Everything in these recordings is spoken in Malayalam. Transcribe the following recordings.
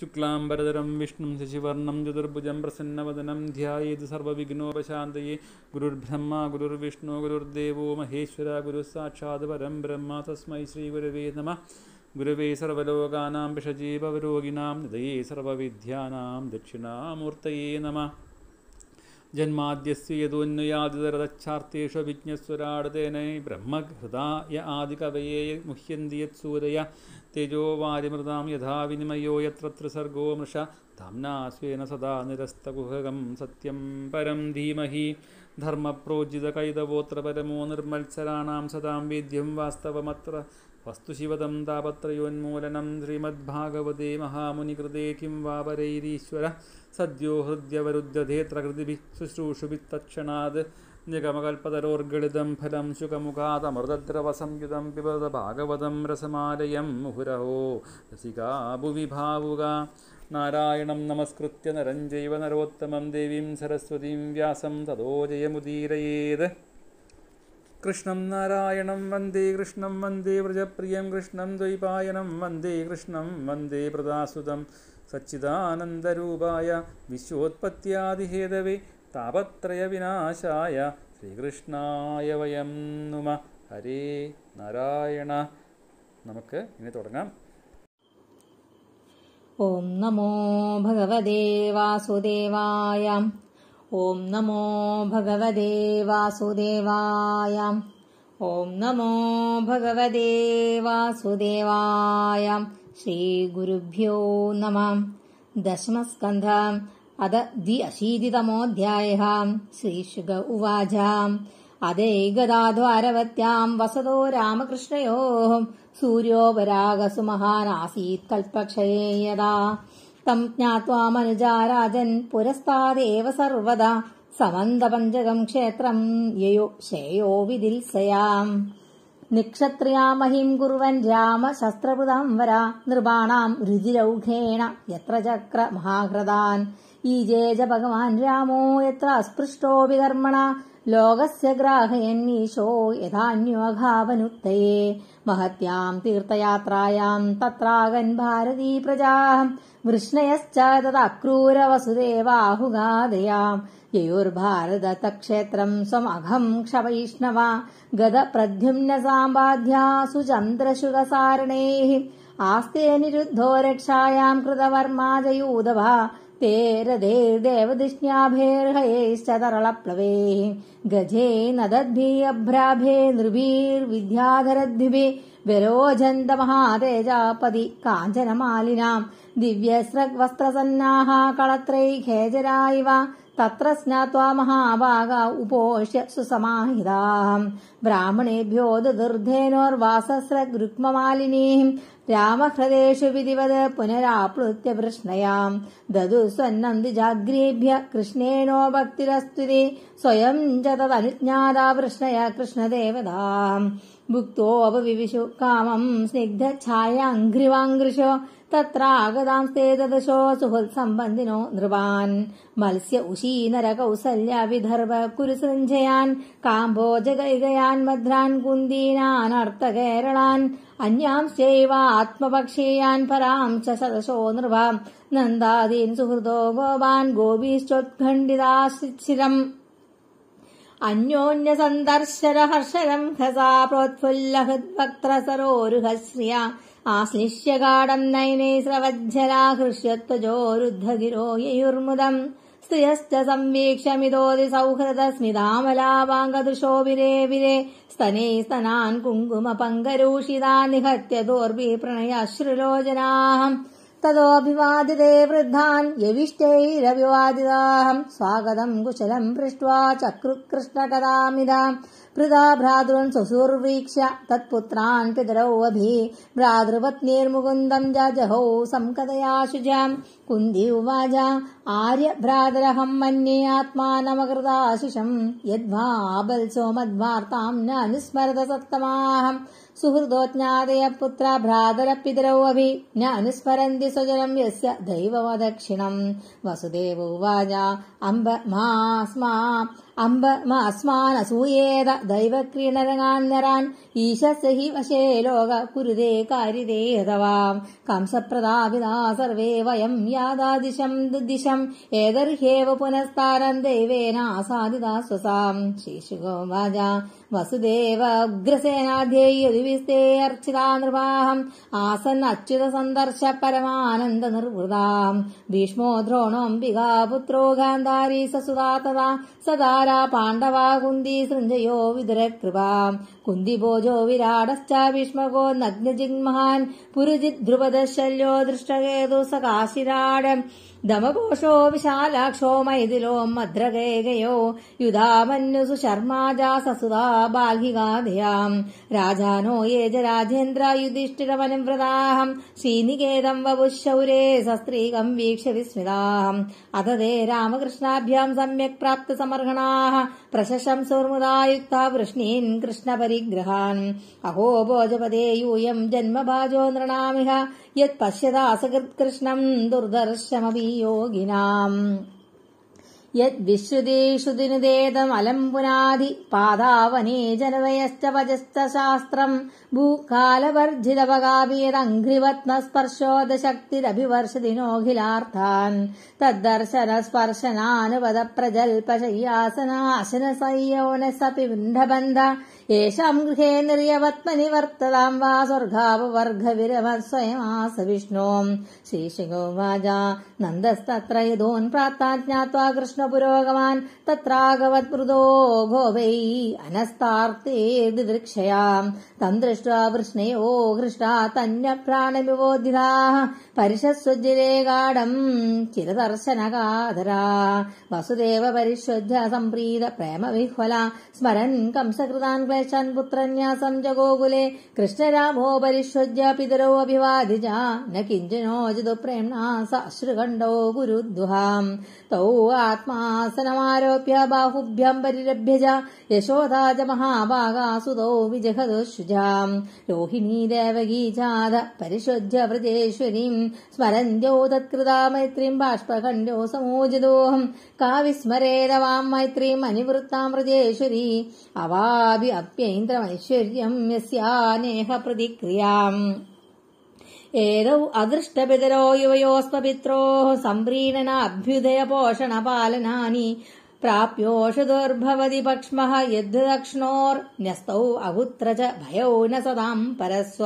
ശുക്ലാംബരതരം വിഷ്ണു ശശിവർണം ചതുർഭുജം പ്രസന്നവദനം ധ്യായേത് സർവവിഘ്നോപശാന്തയെ ഗുരുർബ്രഹ്മ ഗുരുർവിഷ്ണു ഗുരുർദേവോ മഹേശ്വര ഗുരുസാക്ഷാത് പരം ബ്രഹ്മ തസ്മൈ ശ്രീ ഗുരവേ നമ ഗുരവേ സർവലോകാനാം പിഷജീവരോഗിണാം ഹൃദയേ സർവവിദ്യാനാം ദക്ഷിണാമൂർത്തയേ നമ ജന്മാദ്യസ്യ യദോന്വയാദിതരതച്ഛാർത്ഥേഷു വിജ്ഞസ്വരാടതേനൈ ബ്രഹ്മഹൃദായ ആദികവയേ മുഹ്യന്തി യത്സൂരയ തേജോ വാരിമൃതാം യഥാ വിനിമയോ യത്ര ത്രിസർഗോ മൃഷ ധാംനാസ്വേന സദാ നിരസ്തകുഹകം സത്യം പരം ധീമഹി ധർമ്മപ്രോജിതകൈതവോത്രപരമോ നിർമത്സരാണാം സദാം വേദ്യം വാസ്തവമത്ര വസ്തുശിവതം താപത്രയോന്മൂലനം ശ്രീമദ്ഭാഗവതേ മഹാമുനികൃതേ കിം വാപരൈരീശ്വര സദ്യോ ഹൃദ്യവരുദ്ധ്യധേത്രകൃതിഭിശുശ്രൂഷുഭിത്തക്ഷണാത് നിഗമകൽപ്പതരോർഗളിതം ഫലം ശുഖമുഖാതമൃതദ്രവസംയുതം പിബത ഭാഗവതം രസമാലയം മുഹുരഹോ രസികാഭുവിഭാവുക നാരായണം നമസ്കൃത്യ നരം ജൈവ നരോത്തമം ദേവീം സരസ്വതീം വ്യാസം തതോ കൃഷ്ണം നാരായണം വന്ദേ കൃഷ്ണം വന്ദേ വ്രജപ്രിയം കൃഷ്ണം ദ്വൈപായനം വന്ദേ കൃഷ്ണം വന്ദേ പ്രദാസുതം സച്ചിദാനന്ദരൂപായ വിശ്വോത്പത്യാദിഹേതവേ വിനാശായ ശ്രീകൃഷ്ണായ വയം നുമ ഹരേ നാരായണ നമുക്ക് ഇനി തുടങ്ങാം ഓം നമോ ഭഗവതേ വാസുദേവായ ഓം നമോ ഭഗവതേ വാസുദേവായ ഓം നമോ ഭഗവതേ വാസുദേവായ ശ്രീ ഗുരുഭ്യോ നമ ദശമസ്കന്ധം अथ द्व्यशीतितमोऽध्यायः श्रीशुक उवाच अदेकदाध्वारवत्याम् वसतो रामकृष्णयोः सूर्योपरागसुमहानासीत् कल्पक्षये यदा तम् ज्ञात्वा मनुजाराजन् पुरस्तादेव सर्वदा समन्दपञ्चकम् क्षेत्रम् ययो श्रेयो विदिल्सयाम् निक्षत्रियामहीम् कुर्वन् रामशस्त्रभृताम् वरा नृपाणाम् रुजिरौघेण यत्र चक्र महाकृतान् ईजे च भगवान् रामो यत्र अस्पृष्टोऽकर्मणा लोकस्य ग्राहयन्नीशो यथान्योऽघावनुत्तये महत्याम् तीर्थयात्रायाम् तत्रागन्भारती प्रजाः वृष्णयश्च तदक्रूरवसुदेवाहुगादयाम् ययोर्भारद तत्क्षेत्रम् स्वमघम् क्षपैष्णव गदप्रद्युम्नसाम्बाध्या सुचन्द्रशुकसारणैः आस्ते निरुद्धो रक्षायाम् कृतवर्माजयूध वा ते रदेर्देवदिष्ण्याभेर्हयैश्च गजे नदद्भिः अभ्राभे नृभिर्विद्याधरद्भिः व्यरोझन्तमहातेजापदि काञ्चनमालिनाम् दिव्यस्रग्वस्त्रसन्नाः कळत्रयि खेजरा इव तत्र स्नात्वा महाभाग उपोष्य सुसमाहिताः ब्राह्मणेभ्यो दीर्धेनोर्वासश्रग् रामहृदेषु विधिवद पुनराप्लुत्य प्रश्नयाम् ददु स्वन्नन्दिजाग्रेभ्य कृष्णेनो भक्तिरस्तुति स्वयम् च तदनुज्ञातावृष्णय कृष्णदेवता भुक्तोऽपविशु कामम् स्निग्धछायाङ्घ्रिवाङ्घ्रिष തത്രാഗതാംസ്തേ തദശോ സുഹൃത്സംബന്ധിനോ നൃവാൻ മത്സ്യ ഉശീനരകൗസല്യ വിദർഭ കുരുസഞ്ജയാൻ കാംബോജകൈകയാൻ ഭദ്രാൻ കുന്ദീനാൻ അർത്ഥകേരളാൻ അന്യാംശ്ചൈവാത്മപക്ഷീയാൻ പരാം ച സദശോ നൃപാം നന്ദാദീൻ സുഹൃതോ ഗോപാൻ ഗോപീശ്ചോത്ഖണ്ഡിതാശിരം അന്യോന്യസന്ദർശന ഹർഷരം ഹസാ പ്രോത്ഫുല്ലഹൃദ്വക്ത്ര സരോരുഹശ്രിയ आश्लिष्य गाढम् नैने स्रवज्झराहृष्य त्वजोरुद्धगिरो ययुर्मुदम् स्त्रियश्च समीक्ष्यमिदोति सौहृदस्मितामलावाङ्गदृशो विरे विरे स्तने स्तनान् कुङ्गुमपङ्करूषितान् निहत्य दोर्विप्रणयाश्रुरोजनाहम् ततोऽभिवादिते वृद्धान् यविष्टैरविवादिताहम् स्वागतम् कुशलम् पृष्ट्वा चक्रुकृष्णकदामिदम् मृदा भ्रातॄन् सुसूर्व्रीक्ष्य तत्पुत्रान् पितरौ अभि भ्रातृवत्नीर्मुकुन्दम् जाजहौ सङ्कथयाशुजाम् कुन्दी आर्य भ्रातरहम् मन्ये आत्मानमकृताशिषम् यद्वा बल्सो मद्वार्ताम् न अनुस्मरत सप्तमाहम् सुहृदो पुत्र भ्रातरपितरौ अभि न अनुस्मरन्ति स्वजनम् यस्य दैववदक्षिणम् वसुदेव उवाच अम्ब मा അമ്പമ അസ്മാനസൂയേത ദൈവക്രീണരങ്ങാന്നരാൻ ഈശസ് വശേ ലോക കുരുതേ കാര്യതേതവാം കംസപ്രതാപിതാ സർവേ വയം യാദാദിശം ദിശം ഏതർഹ്യേവ പുനസ്താരം ദൈവേനാസാദിതാ സ്വസാം ശ്രീശുഗോവാച വസുദേവ ഉഗ്രസേനാധ്യേയതിവിസ്തേ അർച്ചിതാ നൃപാഹം ആസൻ അച്യുത സന്ദർശ പരമാനന്ദ നിർവൃതാം ഭീഷ്മോ ദ്രോണോംബികാ പുത്രോ ഗാന്ധാരി സസുതാ സദാരാ സദാര പാണ്ഡവാ കുന്തി സൃഞ്ജയോ കുന്തി ഭോജോ വിരാടശ്ച ഭീഷ്മകോ നഗ്നജിഗ്മഹാൻ പുരുജിത് ശല്യോ ദൃഷ്ടകേതു സകാശിരാടം दम विशालाक्षो मैदिलोम् मद्रगेगयो गयो युधा मनुसु शर्माजासुता बाल्का दयाम् राजानो येज राजेन्द्रायुधिष्ठिरवनिम् व्रताहम् सीनिकेदम् ववुशौरे सस्त्रीकम् वीक्ष्य विस्मिताहम् अध ते रामकृष्णाभ्याम् सम्यक् प्राप्त समर्हणाः प्रशसम् सुर्मदा युक्ता वृष्णीन् कृष्ण अहो भोजपदे यूयम् जन्मभाजो नृणामिह यत्पश्यदा सकृत्कृष्णम् दुर्दर्शमभि योगिनाम् यद्विश्रुदेषु दिनुदेतमलम् पादावने जनवयश्च वजश्च शास्त्रम् भूकालवर्जितवगापि दशक्तिरभिवर्षति नोऽखिलार्थान् तद्दर्शनस्पर्शनानुपदप्रजल्पशय्यासनाशनसंयोनसपि प्रजल्प येषाम् गृहे निर्यवत्मनि वर्तताम् वा स्वर्गाववर्घविर स्वयमास विष्णुः श्रीशिगो वाजा नन्दस्तत्र यदोन् प्राप्तात् ज्ञात्वा कृष्ण पुरो भगवान् तत्रागवत् ब्रुदो गो अनस्तार्ते वृक्षया तम् दृष्ट्वा वृष्णे ओघृष्टा तन्यप्राणविबोधिताः परिषत् चिरदर्शनकादरा वसुदेव परिश्रध्य सम्प्रीत प्रेम विह्वला स्मरन् कंसकृतान् क्लेशान् पुत्रन्यासम् च गोकुले कृष्ण राभो पितरौ अभिवाधिज न किञ्चिनोज प्रेम्णा स श्रुगण्डो गुरुद्वहाम् तौ आत्मासनमारोप्य बाहुभ्यम् परिरभ्यज यशोधा च महाभागा सुतौ विजहद रोहिणी देवगीजाध देवगी व्रजेश्वरीम् സ്മരന്യോ തത്കൃതാ മൈത്രീം ബാഷ്പഖണ്ഡോ സമോചിതോഹം കാവിസ്മരേതവാം മൈത്രീം അനുവൃത്താമൃതേശ്വരി അവാപി അപ്യൈന്ദ്രമൈശ്വര്യം യസ്യാനേഹ പ്രതിക്രിയാം ഏതൗ അദൃഷ്ടപിതരോ സംപ്രീണനാഭ്യുദയ പോഷണ പാലനാനി प्राप्योऽषु दोर्भवति पक्ष्मः यद्धोर्न्यस्तौ अहुत्र च भयौ न सदाम् परस्व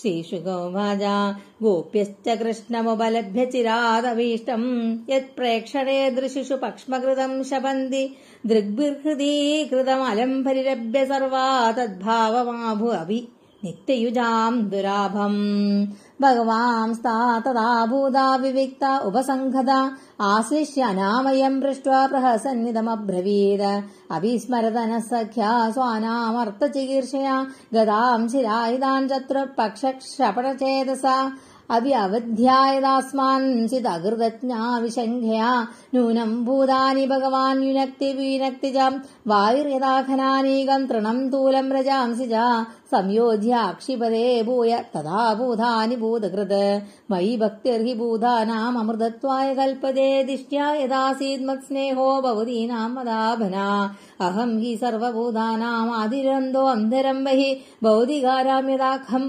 श्रीषु गौमाजा गोप्यश्च कृष्णमुपलभ्य चिरादभीष्टम् यत्प्रेक्षणे दृशिषु पक्ष्मकृतम् शपन्ति दृग्भिर्हृदी कृतमलम् परिलभ्य सर्वा तद्भावमाभु अवि नित्ययुजाम् दुराभम् भगवांस्ता तदा भूदा विविक्ता आशिष्य नामयम् पृष्ट्वा प्रहसन्निदमब्रवीद अभिस्मरत सख्या स्वानामर्थचिकीर्षया गदाम् शिरा चतुर्पक्षक्षपणचेतसा पक्षपणचेतसा अपि अवध्या विशङ्घया नूनम् भूतानि भगवान् विनक्ति च वायुर्यदाखनानीकम् तृणम् तूलम् रजांसि च संयोज्य अक्षिपदे भूय तदा भूधानि भूतकृत मयि भक्तिर्हि भूतानाम् अमृतत्वाय कल्पदे दिष्ट्या यदासीत् मत्स्नेहो भवतीनाम् मदाभना अहम् हि सर्वभूतानामाधिरन्दो अन्धरम् बहि भवति यदाखम्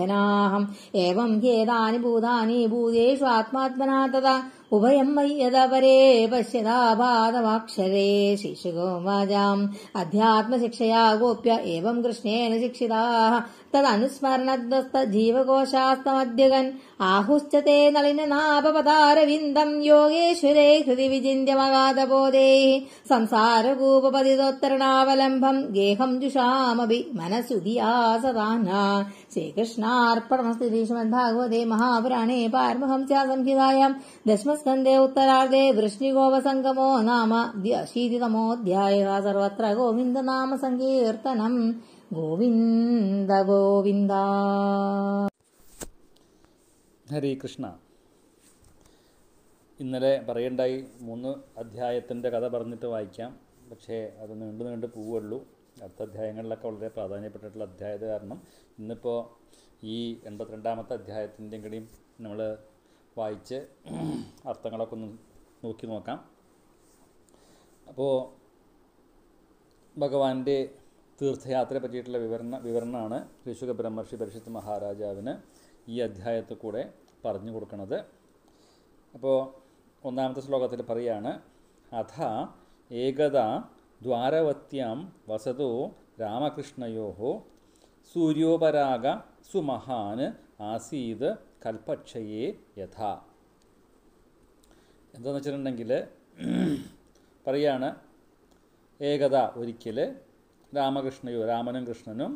यदा एवम् ह्येतानि भूतानि भूतेषु आत्मात्मना तदा उभयम् मय्यदपरे पश्यदापादवाक्षरे शिशुगोमाजाम् माजाम् अध्यात्मशिक्षया गोप्य एवम् कृष्णेन शिक्षिताः तदनुस्मरणद्वस्तजीवकोशास्तमध्यगन् आहुश्च ते नलिन नापपदारविन्दम् योगेश्वरे हृदिविजिन्त्यमवादबोधेः संसाररूपपपदिदोत्तरणावलम्बम् गेहम् जुषामपि मनसुधियासदाना श्रीकृष्णार्पणमस्ति श्रीशुमद्भागवते महापुराणे पारमुखम् च संहितायाम् दशमस्कन्दे उत्तरार्दे वृष्णिगोपसङ्गमो नाम अशीतितमोऽध्यायः सर्वत्र गोविन्द सङ्कीर्तनम् ഗോവിന്ദ ഗോവിന്ദ ഹരേ കൃഷ്ണ ഇന്നലെ പറയണ്ടായി മൂന്ന് അധ്യായത്തിൻ്റെ കഥ പറഞ്ഞിട്ട് വായിക്കാം പക്ഷേ അത് നീണ്ടു നീണ്ടു പോവുള്ളൂ അടുത്ത അധ്യായങ്ങളിലൊക്കെ വളരെ പ്രാധാന്യപ്പെട്ടിട്ടുള്ള അധ്യായത് കാരണം ഇന്നിപ്പോൾ ഈ എൺപത്തിരണ്ടാമത്തെ അധ്യായത്തിൻ്റെ കൂടിയും നമ്മൾ വായിച്ച് അർത്ഥങ്ങളൊക്കെ ഒന്ന് നോക്കി നോക്കാം അപ്പോൾ ഭഗവാന്റെ തീർത്ഥയാത്രയെ പറ്റിയിട്ടുള്ള വിവരണ വിവരണമാണ് ഋഷുക ബ്രഹ്മർഷി പരിഷത്ത് മഹാരാജാവിന് ഈ അധ്യായത്തിൽ കൂടെ പറഞ്ഞു കൊടുക്കുന്നത് അപ്പോൾ ഒന്നാമത്തെ ശ്ലോകത്തിൽ പറയാണ് അഥ ഏകത ദ്വാരവത്യാം വസതോ രാമകൃഷ്ണയോ സൂര്യോപരാഗ സുമഹാൻ ആസീത് കൽപക്ഷയെ യഥ എന്താണെന്ന് വെച്ചിട്ടുണ്ടെങ്കിൽ പറയാണ് ഏകത ഒരിക്കൽ രാമകൃഷ്ണയോ രാമനും കൃഷ്ണനും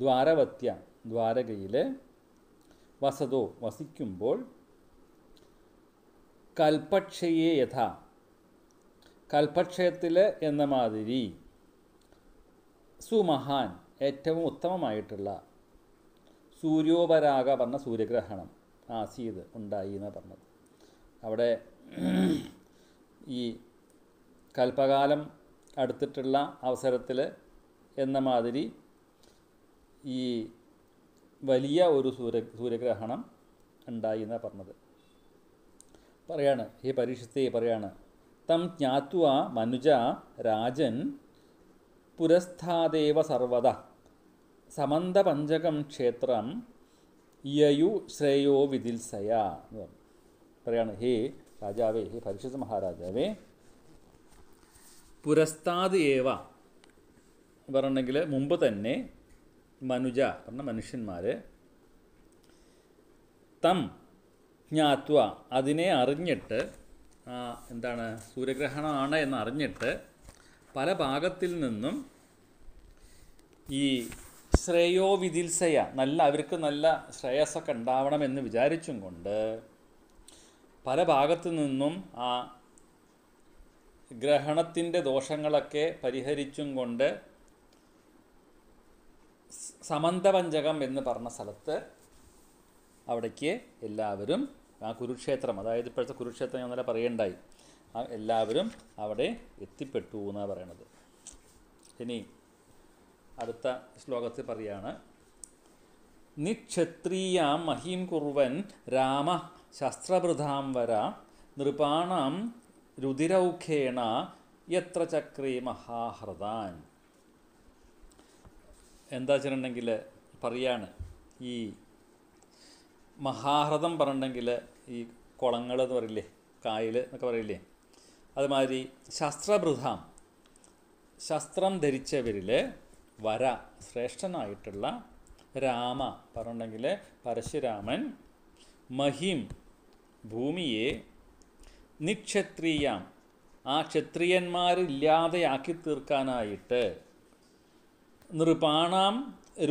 ദ്വാരവത്യ ദ്വാരകയിൽ വസതോ വസിക്കുമ്പോൾ കൽപക്ഷയെ യഥ കൽപക്ഷയത്തിൽ എന്ന മാതിരി സുമഹാൻ ഏറ്റവും ഉത്തമമായിട്ടുള്ള സൂര്യോപരാഗ പറഞ്ഞ സൂര്യഗ്രഹണം ആസീത് ഉണ്ടായി എന്ന് പറഞ്ഞത് അവിടെ ഈ കൽപ്പകാലം അടുത്തിട്ടുള്ള അവസരത്തിൽ എന്ന മാതിരി ഈ വലിയ ഒരു സൂര്യ സൂര്യഗ്രഹണം ഉണ്ടായി എന്നാണ് പറഞ്ഞത് പറയാണ് ഹേ പരീക്ഷത്തെ പറയാണ് തം ജ്ഞാത്വ മനുജ രാജൻ പുരസ്ഥാദേവ സർവത സമന്തപഞ്ചകം ക്ഷേത്രം യയു ശ്രേയോ വിദിൽസയ എന്ന് പറഞ്ഞു പറയാണ് ഹേ രാജാവേ ഹേ പരീക്ഷിത് മഹാരാജാവേ പുരസ്താത് ഏവ പറഞ്ഞെങ്കിൽ മുമ്പ് തന്നെ മനുജ പറഞ്ഞ മനുഷ്യന്മാർ തം ജ്ഞാത്വ അതിനെ അറിഞ്ഞിട്ട് എന്താണ് സൂര്യഗ്രഹണമാണ് എന്നറിഞ്ഞിട്ട് അറിഞ്ഞിട്ട് പല ഭാഗത്തിൽ നിന്നും ഈ ശ്രേയോ വിദിൽസയ നല്ല അവർക്ക് നല്ല ശ്രേയസ്സൊക്കെ ഉണ്ടാവണമെന്ന് വിചാരിച്ചും കൊണ്ട് പല ഭാഗത്തു നിന്നും ആ ഗ്രഹണത്തിൻ്റെ ദോഷങ്ങളൊക്കെ പരിഹരിച്ചും കൊണ്ട് സമന്തപഞ്ചകം എന്ന് പറഞ്ഞ സ്ഥലത്ത് അവിടേക്ക് എല്ലാവരും ആ കുരുക്ഷേത്രം അതായത് ഇപ്പോഴത്തെ കുരുക്ഷേത്രം ഞാൻ ഇന്നലെ പറയേണ്ടായി എല്ലാവരും അവിടെ എത്തിപ്പെട്ടു എന്നാണ് പറയണത് ഇനി അടുത്ത ശ്ലോകത്തിൽ പറയാണ് നിക്ഷത്രീയാം മഹീം കുറുവൻ രാമ ശസ്ത്രഭൃതാം വര നൃപാണാം രുതിരൗഖേണ എത്ര ചക്രീ മഹാഹൃദാൻ എന്താ വെച്ചിട്ടുണ്ടെങ്കിൽ പറയാണ് ഈ മഹാഹൃദം പറഞ്ഞിട്ടുണ്ടെങ്കിൽ ഈ കുളങ്ങൾ എന്ന് പറയില്ലേ കായൽ എന്നൊക്കെ പറയില്ലേ അതുമാതിരി ശസ്ത്രബൃധാം ശസ്ത്രം ധരിച്ചവരിൽ വര ശ്രേഷ്ഠനായിട്ടുള്ള രാമ പറഞ്ഞിട്ടുണ്ടെങ്കിൽ പരശുരാമൻ മഹിം ഭൂമിയെ നിക്ഷത്രീയം ആ ക്ഷത്രിയന്മാരില്ലാതെയാക്കി തീർക്കാനായിട്ട് നൃപാണാം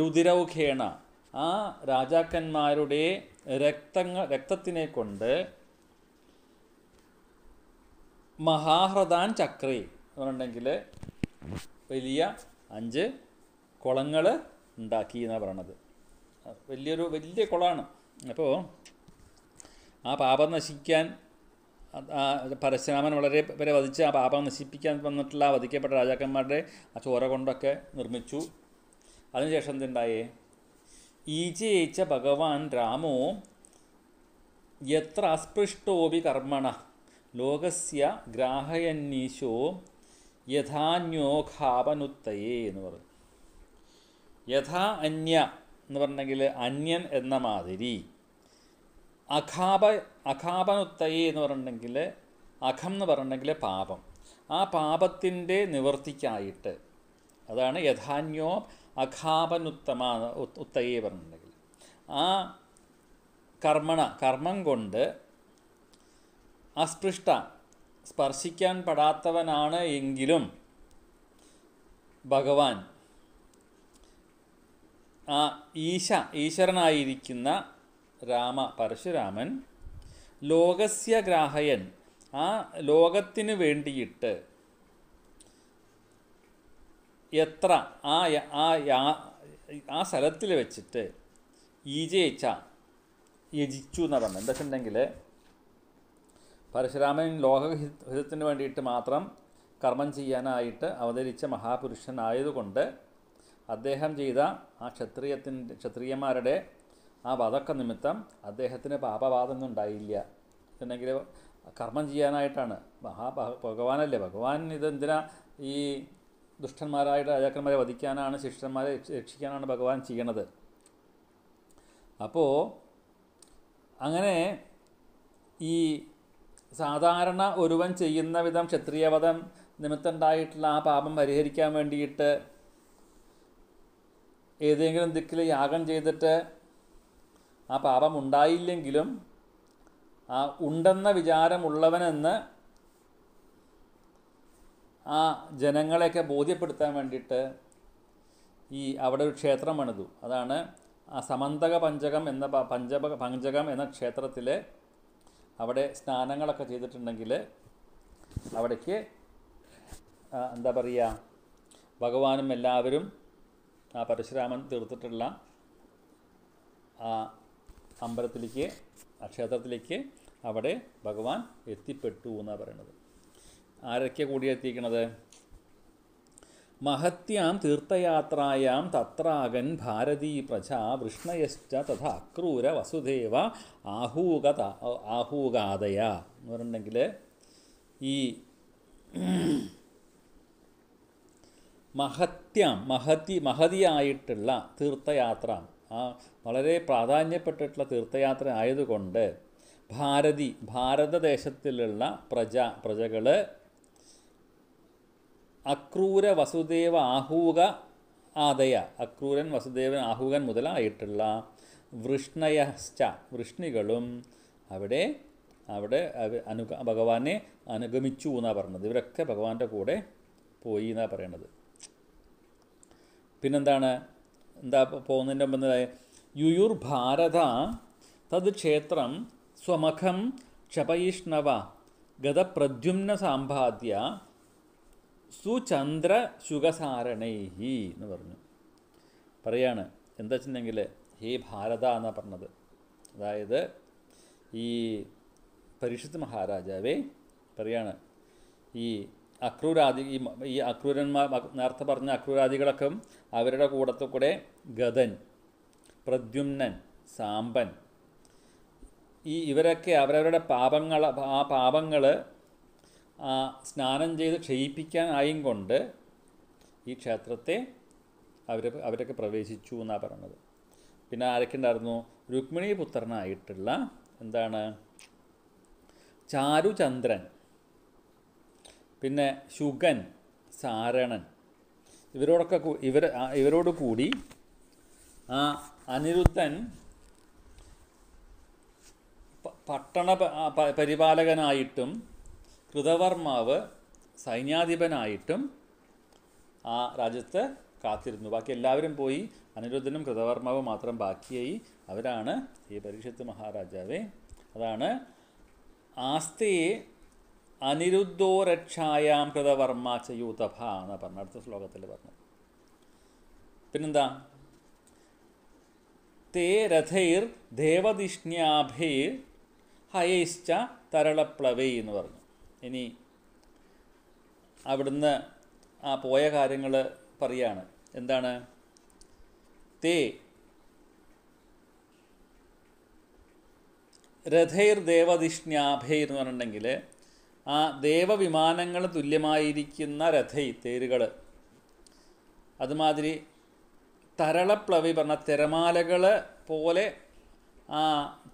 രുതിരൗഖേണ ആ രാജാക്കന്മാരുടെ രക്തങ്ങൾ രക്തത്തിനെ കൊണ്ട് മഹാഹ്രദാൻ ചക്രി എന്ന് വലിയ അഞ്ച് കുളങ്ങൾ ഉണ്ടാക്കി എന്നാണ് പറയണത് വലിയൊരു വലിയ കുളമാണ് അപ്പോൾ ആ പാപം നശിക്കാൻ പരശുരാമൻ വളരെ വരെ വധിച്ച് ആ പാപം നശിപ്പിക്കാൻ വന്നിട്ടുള്ള വധിക്കപ്പെട്ട രാജാക്കന്മാരുടെ ആ ചോര കൊണ്ടൊക്കെ നിർമ്മിച്ചു അതിനുശേഷം എന്തുണ്ടായേ ഈജയിച്ച ഭഗവാൻ രാമോ എത്ര അസ്പൃഷ്ടോപി കർമ്മണ ലോകസ്യ ഗ്രാഹയന്നീശോ യഥാന്യോഖാപനുത്തയേ എന്ന് പറഞ്ഞു യഥാ അന്യ എന്ന് പറഞ്ഞെങ്കിൽ അന്യൻ എന്ന മാതിരി അഖാപ അഖാപനുത്തയെ എന്ന് പറഞ്ഞിട്ടുണ്ടെങ്കിൽ അഖം എന്ന് പറഞ്ഞിട്ടുണ്ടെങ്കിൽ പാപം ആ പാപത്തിൻ്റെ നിവൃത്തിക്കായിട്ട് അതാണ് യഥാന്യോ അഖാപനുത്തമ ഉത്തയെ പറഞ്ഞിട്ടുണ്ടെങ്കിൽ ആ കർമ്മണ കർമ്മം കൊണ്ട് അസ്പൃഷ്ട സ്പർശിക്കാൻ പെടാത്തവനാണ് എങ്കിലും ഭഗവാൻ ആ ഈശ ഈശ്വരനായിരിക്കുന്ന രാമ പരശുരാമൻ ലോകസ്യ ഗ്രാഹയൻ ആ ലോകത്തിന് വേണ്ടിയിട്ട് എത്ര ആ ആ ആ സ്ഥലത്തിൽ വെച്ചിട്ട് ഈജയിച്ച യജിച്ചു എന്ന് പറഞ്ഞു എന്താ പരശുരാമൻ ലോകഹിതത്തിന് വേണ്ടിയിട്ട് മാത്രം കർമ്മം ചെയ്യാനായിട്ട് അവതരിച്ച മഹാപുരുഷനായതുകൊണ്ട് അദ്ദേഹം ചെയ്ത ആ ക്ഷത്രിയത്തിൻ്റെ ക്ഷത്രിയന്മാരുടെ ആ വധക്ക നിമിത്തം അദ്ദേഹത്തിന് പാപവാദമൊന്നും ഉണ്ടായില്ല എന്നുണ്ടെങ്കിൽ കർമ്മം ചെയ്യാനായിട്ടാണ് മഹാ ഭഗവാനല്ലേ ഭഗവാൻ ഇതെന്തിനാ ഈ ദുഷ്ടന്മാരായിട്ട് രാജാക്കന്മാരെ വധിക്കാനാണ് ശിഷ്ടന്മാരെ രക്ഷിക്കാനാണ് ഭഗവാൻ ചെയ്യണത് അപ്പോൾ അങ്ങനെ ഈ സാധാരണ ഒരുവൻ ചെയ്യുന്ന വിധം ക്ഷത്രിയവധം നിമിത്തമുണ്ടായിട്ടുള്ള ആ പാപം പരിഹരിക്കാൻ വേണ്ടിയിട്ട് ഏതെങ്കിലും ദിക്കിൽ യാഗം ചെയ്തിട്ട് ആ പാപം ഉണ്ടായില്ലെങ്കിലും ആ ഉണ്ടെന്ന വിചാരമുള്ളവനെന്ന് ആ ജനങ്ങളെയൊക്കെ ബോധ്യപ്പെടുത്താൻ വേണ്ടിയിട്ട് ഈ അവിടെ ഒരു ക്ഷേത്രം പണിതു അതാണ് ആ സമന്തക പഞ്ചകം എന്ന പഞ്ചപ പഞ്ചകം എന്ന ക്ഷേത്രത്തിൽ അവിടെ സ്നാനങ്ങളൊക്കെ ചെയ്തിട്ടുണ്ടെങ്കിൽ അവിടേക്ക് എന്താ പറയുക ഭഗവാനും എല്ലാവരും ആ പരശുരാമൻ തീർത്തിട്ടുള്ള ആ അമ്പലത്തിലേക്ക് ക്ഷേത്രത്തിലേക്ക് അവിടെ ഭഗവാൻ എത്തിപ്പെട്ടു എന്നാണ് പറയുന്നത് ആരൊക്കെ കൂടി എത്തിക്കണത് മഹത്യാം തീർത്ഥയാത്രായാം തത്രാഗൻ ഭാരതീ പ്രജ വൃഷ്ണയശ്ച തഥ അക്രൂര വസുദേവ ആഹൂകത ആഹൂകാതയ എന്ന് പറഞ്ഞിട്ടുണ്ടെങ്കിൽ ഈ മഹത്യാം മഹതി മഹതിയായിട്ടുള്ള തീർത്ഥയാത്ര ആ വളരെ പ്രാധാന്യപ്പെട്ടിട്ടുള്ള തീർത്ഥയാത്ര ആയതുകൊണ്ട് ഭാരതി ഭാരതദേശത്തിലുള്ള പ്രജ പ്രജകൾ അക്രൂര വസുദേവ ആഹൂക ആദയ അക്രൂരൻ വസുദേവൻ ആഹൂകൻ മുതലായിട്ടുള്ള വൃഷ്ണയശ്ച വൃഷ്ണികളും അവിടെ അവിടെ അനു ഭഗവാനെ അനുഗമിച്ചു എന്നാണ് പറയുന്നത് ഇവരൊക്കെ ഭഗവാന്റെ കൂടെ പോയി എന്നാണ് പറയണത് പിന്നെന്താണ് എന്താ പോകുന്നതിൻ്റെ മുമ്പ് യുയുർ ഭാരത തത് ക്ഷേത്രം സ്വമഖം ക്ഷപയിഷ്ണവ ഗതപ്രദ്യുമ്ന സാമ്പാദ്യ സുചന്ദ്ര ശുഖസാരണൈ എന്ന് പറഞ്ഞു പറയാണ് എന്താ വെച്ചിട്ടുണ്ടെങ്കിൽ ഹേ ഭാരത എന്നാണ് പറഞ്ഞത് അതായത് ഈ പരീക്ഷത്ത് മഹാരാജാവേ പറയാണ് ഈ അക്രൂരാദി ഈ അക്രൂരന്മാർ നേരത്തെ പറഞ്ഞ അക്രൂരാദികളൊക്കെ അവരുടെ കൂടത്തു കൂടെ ഗതൻ പ്രദ്യുമ്നൻ സാമ്പൻ ഈ ഇവരൊക്കെ അവരവരുടെ പാപങ്ങൾ ആ പാപങ്ങൾ സ്നാനം ചെയ്ത് ക്ഷയിപ്പിക്കാനായും കൊണ്ട് ഈ ക്ഷേത്രത്തെ അവർ അവരൊക്കെ പ്രവേശിച്ചു എന്നാണ് പറഞ്ഞത് പിന്നെ ആരൊക്കെ ഉണ്ടായിരുന്നു രുക്മിണി പുത്രനായിട്ടുള്ള എന്താണ് ചാരുചന്ദ്രൻ പിന്നെ ശുഗൻ സാരണൻ ഇവരോടൊക്കെ ഇവർ ഇവരോട് കൂടി ആ അനിരുദ്ധൻ പട്ടണ പരിപാലകനായിട്ടും കൃതവർമാവ് സൈന്യാധിപനായിട്ടും ആ രാജ്യത്ത് കാത്തിരുന്നു ബാക്കി എല്ലാവരും പോയി അനിരുദ്ധനും കൃതവർമാവ് മാത്രം ബാക്കിയായി അവരാണ് ഈ പരീക്ഷത്ത് മഹാരാജാവേ അതാണ് ആസ്തിയെ അനിരുദ്ധോ രക്ഷായാം കൃതവർമ്മ ചയൂതഭ എന്ന് പറഞ്ഞു അടുത്ത ശ്ലോകത്തിൽ പറഞ്ഞു പിന്നെന്താ തേ രഥൈർ ദേവദിഷ്ണ്യാഭൈർ ഹയൈശ്ച തരളപ്ലവേ എന്ന് പറഞ്ഞു ഇനി അവിടുന്ന് ആ പോയ കാര്യങ്ങൾ പറയാണ് എന്താണ് തേ രഥൈർ ദേവദിഷ്ണ്യാഭൈർ എന്ന് പറഞ്ഞിട്ടുണ്ടെങ്കിൽ ആ ദേവവിമാനങ്ങൾ തുല്യമായിരിക്കുന്ന രഥൈ തേരുകൾ അതുമാതിരി തരളപ്ലവി പറഞ്ഞ തിരമാലകൾ പോലെ ആ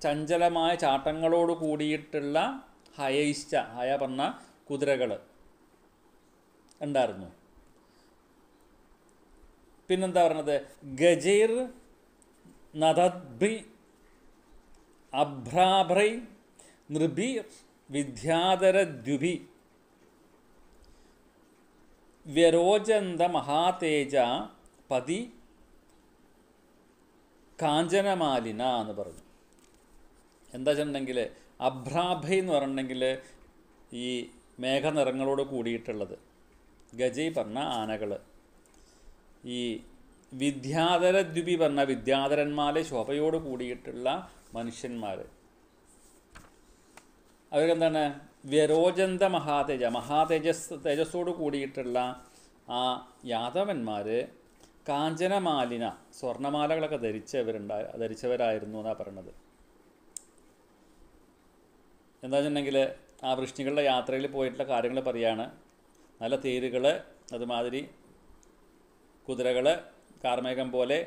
ചഞ്ചലമായ ചാട്ടങ്ങളോട് കൂടിയിട്ടുള്ള ഹയയിച്ച ഹയ പറഞ്ഞ കുതിരകൾ ഉണ്ടായിരുന്നു പിന്നെന്താ പറഞ്ഞത് ഗജീർ നദദ്ഭി അഭ്രാഭ്രൈ നൃബി വിദ്യാധരദ്യുഭി വ്യരോചന്ത മഹാതേജ പതി കാഞ്ചനമാലിന എന്ന് പറഞ്ഞു എന്താ വെച്ചിട്ടുണ്ടെങ്കിൽ അഭ്രാഭൈ എന്ന് പറഞ്ഞിട്ടുണ്ടെങ്കിൽ ഈ മേഘനിറങ്ങളോട് കൂടിയിട്ടുള്ളത് ഗജൈ പറഞ്ഞ ആനകൾ ഈ വിദ്യാധരദ്വിപി പറഞ്ഞ വിദ്യാധരന്മാരെ ശോഭയോട് കൂടിയിട്ടുള്ള മനുഷ്യന്മാർ അവർക്കെന്താണ് വ്യരോചന്ത മഹാതേജ മഹാതേജസ് തേജസ്സോട് കൂടിയിട്ടുള്ള ആ യാദവന്മാർ കാഞ്ചനമാലിന സ്വർണ്ണമാലകളൊക്കെ ധരിച്ചവരുണ്ടായ ധരിച്ചവരായിരുന്നു എന്നാണ് പറയണത് എന്താ വെച്ചിട്ടുണ്ടെങ്കിൽ ആ വൃഷ്ണികളുടെ യാത്രയിൽ പോയിട്ടുള്ള കാര്യങ്ങൾ പറയാണ് നല്ല തേരുകൾ അതുമാതിരി കുതിരകൾ കാർമേഘം പോലെ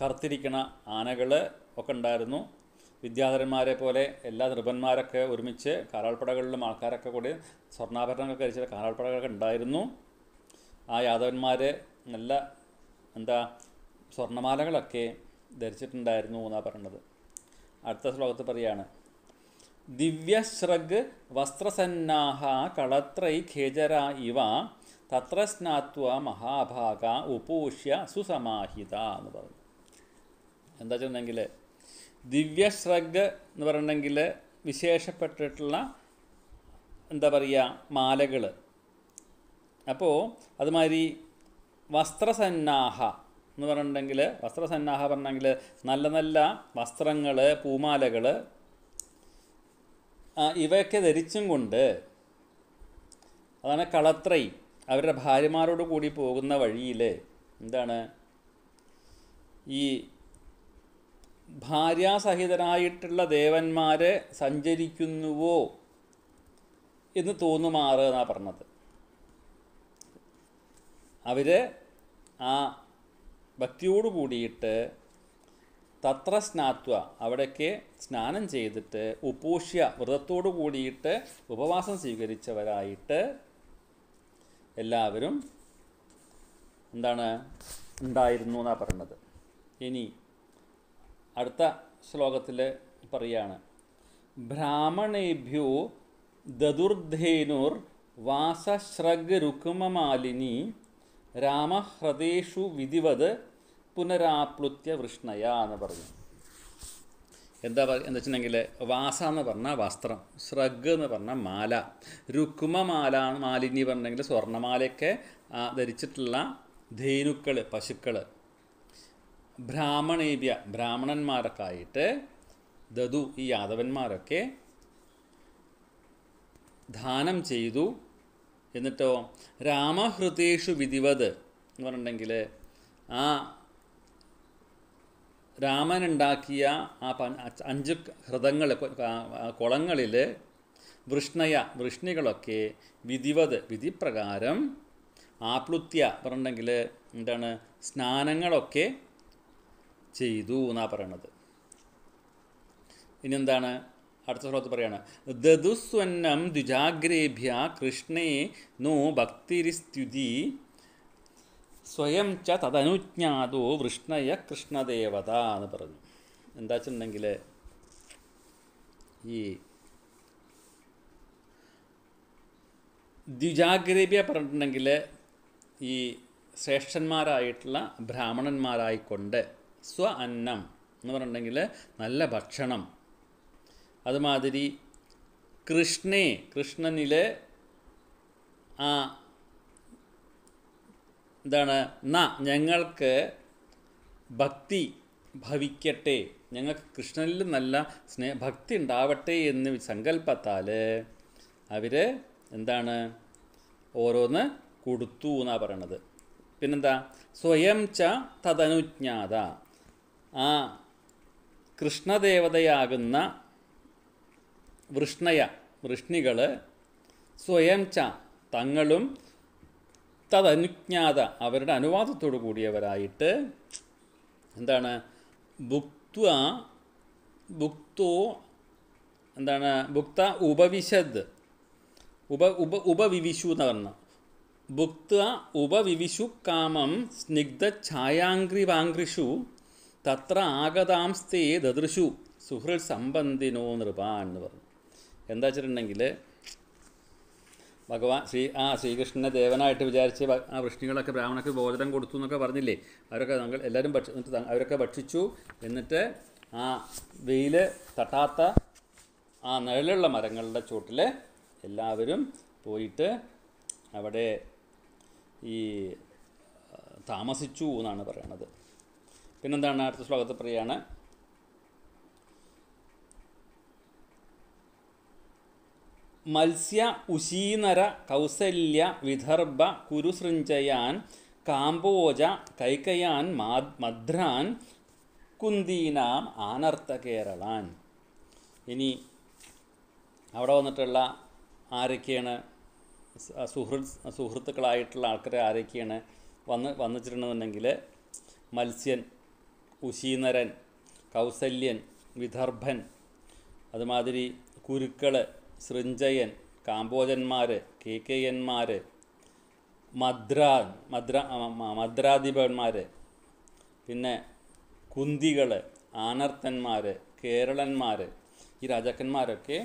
കറുത്തിരിക്കണ ആനകൾ ഒക്കെ ഉണ്ടായിരുന്നു വിദ്യാധരന്മാരെ പോലെ എല്ലാ നൃപന്മാരൊക്കെ ഒരുമിച്ച് കാലാൾപ്പടകളിലും ആൾക്കാരൊക്കെ കൂടി സ്വർണ്ണാഭരണങ്ങൾ കരിച്ച കാലാൾപ്പടകളൊക്കെ ഉണ്ടായിരുന്നു ആ യാദവന്മാരെ നല്ല എന്താ സ്വർണ്ണമാലകളൊക്കെ ധരിച്ചിട്ടുണ്ടായിരുന്നു എന്നാണ് പറയുന്നത് അടുത്ത ശ്ലോകത്ത് പറയാണ് ദിവ്യശ്രഗ് വസ്ത്രസന്നാഹ കളത്രൈ ഖേജര ഇവ തത്ര സ്നാത്വ മഹാഭാഗ ഉപൂഷ്യ സുസമാഹിത എന്ന് പറഞ്ഞു എന്താ വെച്ചിട്ടുണ്ടെങ്കിൽ ദിവ്യശ്രഗ് എന്ന് പറഞ്ഞിട്ടുണ്ടെങ്കിൽ വിശേഷപ്പെട്ടിട്ടുള്ള എന്താ പറയുക മാലകൾ അപ്പോൾ അതുമാതിരി വസ്ത്രസന്നാഹ എന്ന് പറഞ്ഞിട്ടുണ്ടെങ്കിൽ വസ്ത്രസന്നാഹ പറഞ്ഞെങ്കിൽ നല്ല നല്ല വസ്ത്രങ്ങൾ പൂമാലകൾ ഇവയൊക്കെ ധരിച്ചും കൊണ്ട് അതാണ് കളത്രൈ അവരുടെ ഭാര്യമാരോട് കൂടി പോകുന്ന വഴിയിൽ എന്താണ് ഈ ഭാര്യാസഹിതരായിട്ടുള്ള ദേവന്മാരെ സഞ്ചരിക്കുന്നുവോ എന്ന് തോന്നുമാറ് എന്നാണ് പറഞ്ഞത് അവർ ആ ഭക്തിയോട് കൂടിയിട്ട് തത്ര സ്നാത്വ അവിടേക്ക് സ്നാനം ചെയ്തിട്ട് ഉപോഷ്യ വ്രതത്തോടു കൂടിയിട്ട് ഉപവാസം സ്വീകരിച്ചവരായിട്ട് എല്ലാവരും എന്താണ് ഉണ്ടായിരുന്നു എന്നാണ് പറഞ്ഞത് ഇനി അടുത്ത ശ്ലോകത്തിൽ പറയാണ് ബ്രാഹ്മണേഭ്യോ ദുർധേനുർ വാസശ്രഗ് രുക്മമാലിനി രാമഹൃദേഷു വിധിവത് പുനരാപ്ലുത്യ വൃഷ്ണയ എന്ന് പറഞ്ഞു എന്താ പറയുക എന്താ വെച്ചിട്ടുണ്ടെങ്കിൽ വാസ എന്ന് പറഞ്ഞാൽ വസ്ത്രം ശ്രഗ് എന്ന് പറഞ്ഞാൽ മാല രുക്മമാല മാലിന്യ പറഞ്ഞിട്ടുണ്ടെങ്കിൽ സ്വർണ്ണമാലയൊക്കെ ധരിച്ചിട്ടുള്ള ധേനുക്കൾ പശുക്കൾ ബ്രാഹ്മണേബ്യ ബ്രാഹ്മണന്മാരൊക്കായിട്ട് ദതു ഈ യാദവന്മാരൊക്കെ ദാനം ചെയ്തു എന്നിട്ടോ രാമഹൃതേഷു വിധിവത് എന്ന് പറഞ്ഞിട്ടുണ്ടെങ്കിൽ ആ രാമനുണ്ടാക്കിയ ആ അഞ്ച് ഹൃദങ്ങൾ കുളങ്ങളിൽ വൃഷ്ണയ വൃഷ്ണികളൊക്കെ വിധിവത് വിധിപ്രകാരം ആപ്ലുത്യ പറഞ്ഞിട്ടുണ്ടെങ്കിൽ എന്താണ് സ്നാനങ്ങളൊക്കെ ചെയ്തു എന്നാ പറയണത് ഇനി എന്താണ് അടുത്ത ശ്ലോകത്ത് പറയാണ് ദുസ്വന്നം ദ്വിജാഗ്രേഭ്യ കൃഷ്ണേ നോ ഭക്തിരിസ്തുതി സ്വയം ച തദനുജ്ഞാതോ വൃഷ്ണയ കൃഷ്ണദേവത എന്ന് പറഞ്ഞു എന്താ വെച്ചിട്ടുണ്ടെങ്കിൽ ഈ ദ്വിജാഗ്രേബ്യ പറഞ്ഞിട്ടുണ്ടെങ്കിൽ ഈ ശ്രേഷ്ഠന്മാരായിട്ടുള്ള ബ്രാഹ്മണന്മാരായിക്കൊണ്ട് സ്വ അന്നം എന്ന് പറഞ്ഞിട്ടുണ്ടെങ്കിൽ നല്ല ഭക്ഷണം അതുമാതിരി കൃഷ്ണേ കൃഷ്ണനിലെ ആ എന്താണ് ന ഞങ്ങൾക്ക് ഭക്തി ഭവിക്കട്ടെ ഞങ്ങൾക്ക് കൃഷ്ണനിൽ നല്ല സ്നേഹ ഭക്തി ഉണ്ടാവട്ടെ എന്ന് സങ്കല്പത്താൽ അവർ എന്താണ് ഓരോന്ന് കൊടുത്തു എന്നാണ് പറയണത് പിന്നെന്താ സ്വയം ച തദനുജ്ഞാത ആ കൃഷ്ണദേവതയാകുന്ന വൃഷ്ണയ വൃഷ്ണികൾ സ്വയം ച തങ്ങളും തദനുജ്ഞാത അവരുടെ അനുവാദത്തോടു കൂടിയവരായിട്ട് എന്താണ് ഭുക്ത ഭുക്തോ എന്താണ് ഭുക്ത ഉപവിശദ് ഉപ ഉപ ഉപവിവിശു എന്ന് പറഞ്ഞു ഭുക്ത ഉപവിവിശു കാമം സ്നിഗ്ധ ഛായാംഗ്രിവാംഗ്രിഷു തത്ര ആഗതാംസ്തേ ദദൃശു സുഹൃത് സംബന്ധിനോ നൃപാൻ എന്ന് പറഞ്ഞു എന്താ വെച്ചിട്ടുണ്ടെങ്കിൽ ഭഗവാൻ ശ്രീ ആ ശ്രീകൃഷ്ണനെ ദേവനായിട്ട് വിചാരിച്ച് ആ വൃഷ്ണികളൊക്കെ ബ്രാഹ്മണക്ക് ബോധനം കൊടുത്തു എന്നൊക്കെ പറഞ്ഞില്ലേ അവരൊക്കെ ഞങ്ങൾ എല്ലാവരും ഭക്ഷ അവരൊക്കെ ഭക്ഷിച്ചു എന്നിട്ട് ആ വെയിൽ തട്ടാത്ത ആ നിഴലുള്ള മരങ്ങളുടെ ചുവട്ടിൽ എല്ലാവരും പോയിട്ട് അവിടെ ഈ താമസിച്ചു എന്നാണ് പറയണത് പിന്നെന്താണ് അടുത്ത ശ്ലോകത്തിൽ പറയുകയാണ് മത്സ്യ ഉശീനര കൗസല്യ വിദർഭ കുരുസൃഞ്ചയാൻ കാംബോജ കൈകയാൻ മദ്രാൻ കുന്തീനാം ആനർത്ത കേരളാൻ ഇനി അവിടെ വന്നിട്ടുള്ള ആരൊക്കെയാണ് സുഹൃത്ത് സുഹൃത്തുക്കളായിട്ടുള്ള ആൾക്കാരെ ആരൊക്കെയാണ് വന്ന് വന്നിട്ടുണ്ടെന്നുണ്ടെങ്കിൽ മത്സ്യൻ കുശീനരൻ കൗസല്യൻ വിദർഭൻ അതുമാതിരി കുരുക്കൾ സൃഞ്ജയൻ കാമ്പോജന്മാർ എന്മാർ മദ്രാ മദ്ര മദ്രാധിപന്മാർ പിന്നെ കുന്തികൾ ആനർത്തന്മാർ കേരളന്മാർ ഈ രാജാക്കന്മാരൊക്കെ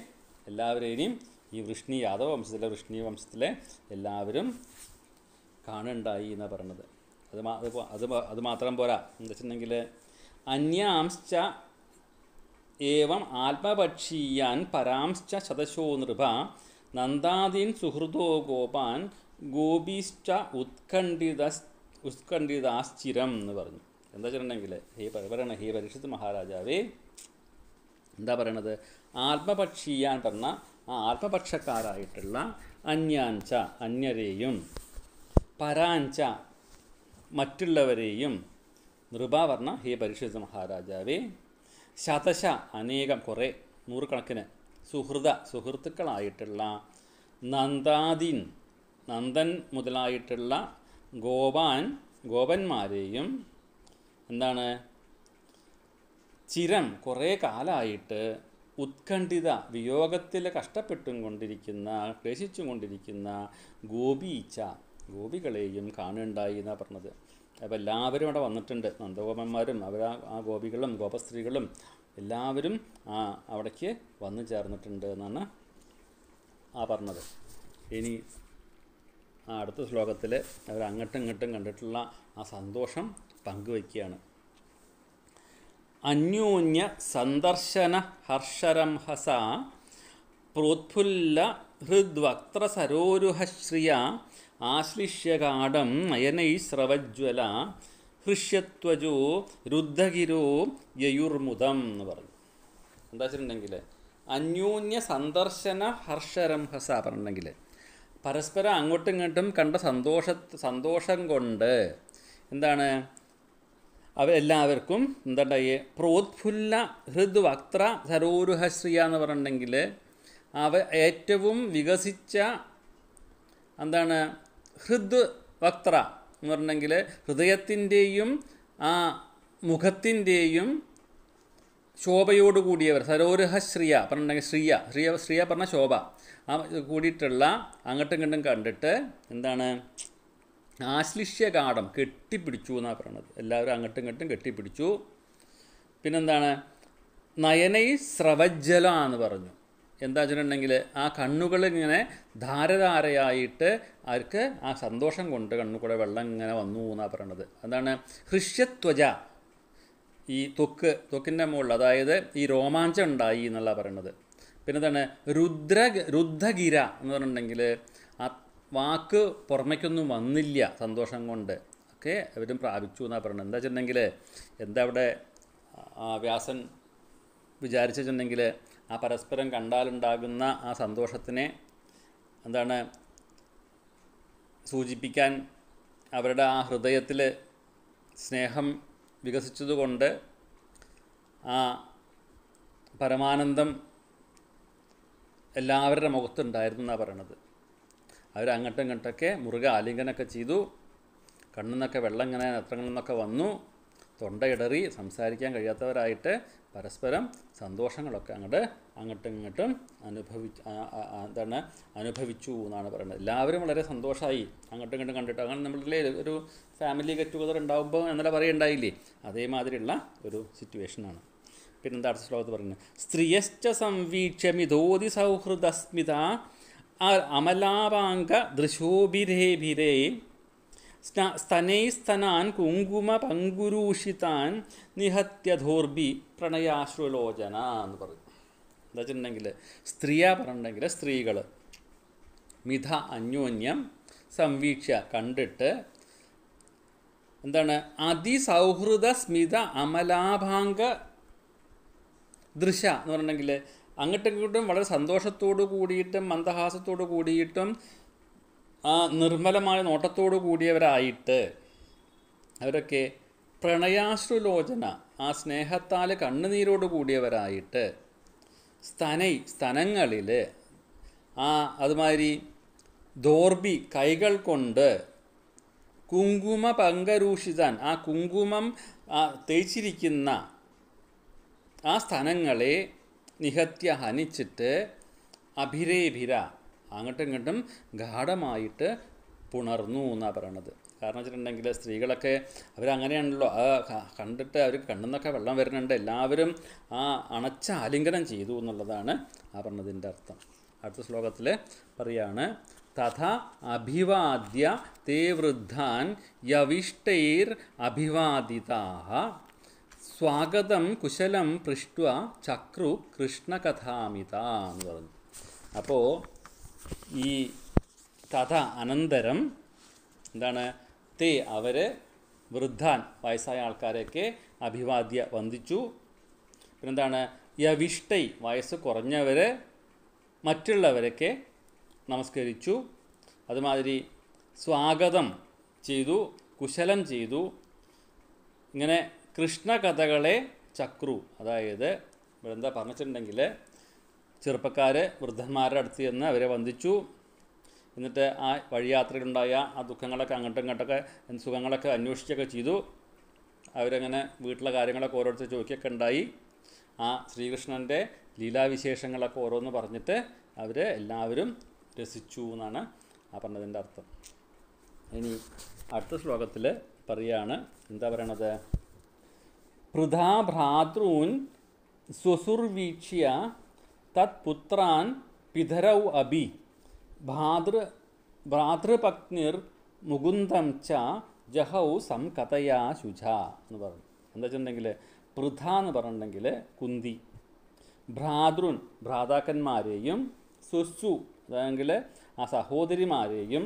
എല്ലാവരെയും ഈ വൃഷ്ണി യാദവ വംശത്തിലെ വൃഷ്ണി വംശത്തിലെ എല്ലാവരും കാണുണ്ടായി എന്നാണ് പറയണത് അത് അത് അത് മാത്രം പോരാ എന്താ വെച്ചിട്ടുണ്ടെങ്കിൽ അന്യാംശ്ച ഏവം ആത്മപക്ഷീയാൻ പരാംശ്ച ശതശോ നൃപ നന്ദാദീൻ സുഹൃദോ ഗോപാൻ ഗോപീശ്ച ഉത്കണ്ഠിത ഉത്കണ്ഠിതാശ്ചിരം എന്ന് പറഞ്ഞു എന്താ വെച്ചിട്ടുണ്ടെങ്കിൽ ഹേ പറയണ ഹേ പരീക്ഷത്ത് മഹാരാജാവേ എന്താ പറയണത് ആത്മപക്ഷീയാൻ പറഞ്ഞ ആ ആത്മപക്ഷക്കാരായിട്ടുള്ള അന്യാഞ്ച അന്യരെയും പരാഞ്ച മറ്റുള്ളവരെയും നൃപാവർണ ഹേ പരിശുദ്ധ മഹാരാജാവേ ശതശ അനേകം കുറേ നൂറുകണക്കിന് സുഹൃത സുഹൃത്തുക്കളായിട്ടുള്ള നന്ദാദിൻ നന്ദൻ മുതലായിട്ടുള്ള ഗോപാൻ ഗോപന്മാരെയും എന്താണ് ചിരം കുറേ കാലമായിട്ട് ഉത്കണ്ഠിത വിയോഗത്തിൽ കഷ്ടപ്പെട്ടും കൊണ്ടിരിക്കുന്ന ക്ലേശിച്ചും കൊണ്ടിരിക്കുന്ന ഗോപീച്ച ഗോപികളെയും കാണുണ്ടായി എന്നാണ് പറഞ്ഞത് അപ്പോൾ എല്ലാവരും അവിടെ വന്നിട്ടുണ്ട് നന്ദഗോപന്മാരും അവർ ആ ഗോപികളും ഗോപസ്ത്രീകളും എല്ലാവരും ആ അവിടേക്ക് വന്നു ചേർന്നിട്ടുണ്ട് എന്നാണ് ആ പറഞ്ഞത് ഇനി ആ അടുത്ത ശ്ലോകത്തിൽ അവർ അങ്ങോട്ടും ഇങ്ങോട്ടും കണ്ടിട്ടുള്ള ആ സന്തോഷം പങ്കുവയ്ക്കുകയാണ് അന്യോന്യ സന്ദർശന ഹർഷരംഹസ പ്രോത്ഫുല്ല സരോരുഹശ്രിയ ആശ്ലിഷ്യകാടം നയനൈ സ്രവജ്വല ഹൃഷ്യത്വജോ രുദ്ധഗിരോ യയുർമുദം എന്ന് പറഞ്ഞു എന്താ വെച്ചിട്ടുണ്ടെങ്കിൽ അന്യോന്യ സന്ദർശന ഹർഷരംഹസ പറഞ്ഞിട്ടുണ്ടെങ്കിൽ പരസ്പരം അങ്ങോട്ടും ഇങ്ങോട്ടും കണ്ട സന്തോഷ സന്തോഷം കൊണ്ട് എന്താണ് അവരെല്ലാവർക്കും എന്തുണ്ടായി പ്രോത്ഫുല്ല ഹൃദ്വക്ത്ര സരോരുഹശ്രിയ എന്ന് പറഞ്ഞിട്ടുണ്ടെങ്കിൽ അവ ഏറ്റവും വികസിച്ച എന്താണ് ഹൃദ് വക്ത്ര എന്ന് പറഞ്ഞെങ്കിൽ ഹൃദയത്തിൻ്റെയും ആ മുഖത്തിൻ്റെയും ശോഭയോട് കൂടിയവർ സരോരഹ ശ്രീയ പറഞ്ഞിട്ടുണ്ടെങ്കിൽ ശ്രീയ ശ്രീയ ശ്രീയ പറഞ്ഞ ശോഭ ആ കൂടിയിട്ടുള്ള അങ്ങോട്ടും ഇങ്ങോട്ടും കണ്ടിട്ട് എന്താണ് ആശ്ലിഷ്യകാഠം കെട്ടിപ്പിടിച്ചു എന്നാണ് പറയണത് എല്ലാവരും അങ്ങോട്ടും ഇങ്ങോട്ടും കെട്ടിപ്പിടിച്ചു പിന്നെന്താണ് നയനൈ സ്രവജ്ജല എന്ന് പറഞ്ഞു എന്താ വെച്ചിട്ടുണ്ടെങ്കിൽ ആ കണ്ണുകളിങ്ങനെ ധാരധാരയായിട്ട് അവർക്ക് ആ സന്തോഷം കൊണ്ട് കണ്ണു കൂടെ വെള്ളം ഇങ്ങനെ വന്നു എന്നാണ് പറയണത് അതാണ് ഹൃഷ്യത്വജ ഈ ത്വക്ക് ത്വക്കിൻ്റെ മുകളിൽ അതായത് ഈ രോമാഞ്ചം ഉണ്ടായി എന്നുള്ള പറയണത് പിന്നെ എന്താണ് രുദ്ര രുദ്ധഗിര എന്ന് പറഞ്ഞിട്ടുണ്ടെങ്കിൽ ആ വാക്ക് പുറമേക്കൊന്നും വന്നില്ല സന്തോഷം കൊണ്ട് ഒക്കെ അവരും പ്രാപിച്ചു എന്നാണ് പറയുന്നത് എന്താ വെച്ചിട്ടുണ്ടെങ്കിൽ എന്താ അവിടെ വ്യാസൻ വിചാരിച്ചിട്ടുണ്ടെങ്കിൽ ആ പരസ്പരം കണ്ടാലുണ്ടാകുന്ന ആ സന്തോഷത്തിനെ എന്താണ് സൂചിപ്പിക്കാൻ അവരുടെ ആ ഹൃദയത്തിൽ സ്നേഹം വികസിച്ചതുകൊണ്ട് ആ പരമാനന്ദം എല്ലാവരുടെ മുഖത്തുണ്ടായിരുന്നു എന്നാണ് പറയണത് അവർ അങ്ങോട്ടും ഇങ്ങോട്ടൊക്കെ മുറുകെ ആലിംഗനൊക്കെ ചെയ്തു കണ്ണിൽ നിന്നൊക്കെ വെള്ളം ഇങ്ങനെ നത്രങ്ങളിൽ നിന്നൊക്കെ വന്നു തൊണ്ടയിടറി സംസാരിക്കാൻ കഴിയാത്തവരായിട്ട് പരസ്പരം സന്തോഷങ്ങളൊക്കെ അങ്ങോട്ട് അങ്ങോട്ടും ഇങ്ങോട്ടും അനുഭവി എന്താണ് അനുഭവിച്ചു എന്നാണ് പറയുന്നത് എല്ലാവരും വളരെ സന്തോഷമായി അങ്ങോട്ടും ഇങ്ങോട്ടും കണ്ടിട്ട് അങ്ങനെ നമ്മളിലെ ഒരു ഫാമിലി ഗെറ്റ് ടുഗദർ ഉണ്ടാകുമ്പോൾ എന്നല്ല പറയുണ്ടായില്ലേ അതേമാതിരിയുള്ള ഒരു സിറ്റുവേഷനാണ് പിന്നെന്താ അടുത്ത ശ്ലോകത്ത് പറയുന്നത് സ്ത്രീയശ്ച സംവീക്ഷ്യ മിതോതി സൗഹൃദസ്മിത അമലാപാങ്ക ദൃശോഭിരേഭിരേ സ്തനാൻ കുങ്കുമ പങ്കുരൂഷിതാൻ നിഹത്യധോർബി പ്രണയാശ്രുലോചന എന്ന് പറയും എന്താ വെച്ചിട്ടുണ്ടെങ്കിൽ സ്ത്രീയാ പറഞ്ഞിട്ടുണ്ടെങ്കിൽ സ്ത്രീകൾ മിഥ അന്യോന്യം സംവീക്ഷ കണ്ടിട്ട് എന്താണ് അതിസൗഹൃദ സ്മിത അമലാഭാംഗ ദൃശ എന്ന് പറഞ്ഞിട്ടുണ്ടെങ്കിൽ അങ്ങോട്ടും ഇങ്ങോട്ടും വളരെ സന്തോഷത്തോടു കൂടിയിട്ടും മന്ദഹാസത്തോടു കൂടിയിട്ടും ആ നിർമ്മലമായ നോട്ടത്തോടു കൂടിയവരായിട്ട് അവരൊക്കെ പ്രണയാശ്രുലോചന ആ സ്നേഹത്താൽ കണ്ണുനീരോട് കൂടിയവരായിട്ട് സ്ഥനൈ സ്ഥനങ്ങളിൽ ആ അതുമാതിരി ദോർബി കൈകൾ കൊണ്ട് കുങ്കുമ പങ്കരൂഷിതാൻ ആ കുങ്കുമം തേച്ചിരിക്കുന്ന ആ സ്ഥലങ്ങളെ നിഹത്യ ഹനിച്ചിട്ട് അഭിരേഭിര അങ്ങോട്ടും ഇങ്ങോട്ടും ഗാഠമായിട്ട് പുണർന്നു എന്നാണ് പറയണത് കാരണം വെച്ചിട്ടുണ്ടെങ്കിൽ സ്ത്രീകളൊക്കെ അവരങ്ങനെയാണല്ലോ ആ കണ്ടിട്ട് അവർ കണ്ണെന്നൊക്കെ വെള്ളം വരുന്നുണ്ട് എല്ലാവരും ആ അണച്ച ആലിംഗനം ചെയ്തു എന്നുള്ളതാണ് ആ പറഞ്ഞതിൻ്റെ അർത്ഥം അടുത്ത ശ്ലോകത്തിൽ പറയാണ് തഥ അഭിവാദ്യ തേ വൃദ്ധാൻ യവിഷ്ടൈർ അഭിവാദിതാ സ്വാഗതം കുശലം പൃഷ്ട്വ ചക്രു കൃഷ്ണകഥാമിത എന്ന് പറഞ്ഞു അപ്പോൾ ഈ കഥ അനന്തരം എന്താണ് തേ അവർ വൃദ്ധാൻ വയസ്സായ ആൾക്കാരെയൊക്കെ അഭിവാദ്യ വന്ദിച്ചു പിന്നെന്താണ് യവിഷ്ടൈ വയസ്സ് കുറഞ്ഞവർ മറ്റുള്ളവരൊക്കെ നമസ്കരിച്ചു അതുമാതിരി സ്വാഗതം ചെയ്തു കുശലം ചെയ്തു ഇങ്ങനെ കൃഷ്ണകഥകളെ ചക്രു അതായത് ഇവിടെ എന്താ പറഞ്ഞിട്ടുണ്ടെങ്കിൽ ചെറുപ്പക്കാർ വൃദ്ധന്മാരുടെ അടുത്ത് ചെന്ന് അവരെ വന്ദിച്ചു എന്നിട്ട് ആ വഴിയാത്രയിലുണ്ടായ ആ ദുഃഖങ്ങളൊക്കെ അങ്ങോട്ടും ഇങ്ങോട്ടൊക്കെ സുഖങ്ങളൊക്കെ അന്വേഷിച്ചൊക്കെ ചെയ്തു അവരങ്ങനെ വീട്ടിലെ കാര്യങ്ങളൊക്കെ ഓരോരുത്തർ ചോദിക്കൊക്കെ ഉണ്ടായി ആ ശ്രീകൃഷ്ണൻ്റെ ലീലാവിശേഷങ്ങളൊക്കെ ഓരോന്ന് പറഞ്ഞിട്ട് അവർ എല്ലാവരും രസിച്ചു എന്നാണ് ആ പറഞ്ഞതിൻ്റെ അർത്ഥം ഇനി അടുത്ത ശ്ലോകത്തിൽ പറയാണ് എന്താ പറയണത് പൃഥാ ഭ്രാതൃൻ സ്വസുർവീക്ഷ്യ തത്പുത്രാൻ പിതരൗ അബി ഭാതൃ ഭ്രാതൃപത്നിർ മുകുന്ദം ച ജഹൗ കഥയാ ശുച എന്ന് പറഞ്ഞു എന്താ വെച്ചിട്ടുണ്ടെങ്കിൽ പൃഥ എന്ന് പറഞ്ഞിട്ടുണ്ടെങ്കിൽ കുന്തി ഭ്രാതൃൻ ഭ്രാതാക്കന്മാരെയും സുസു അല്ലെങ്കിൽ ആ സഹോദരിമാരെയും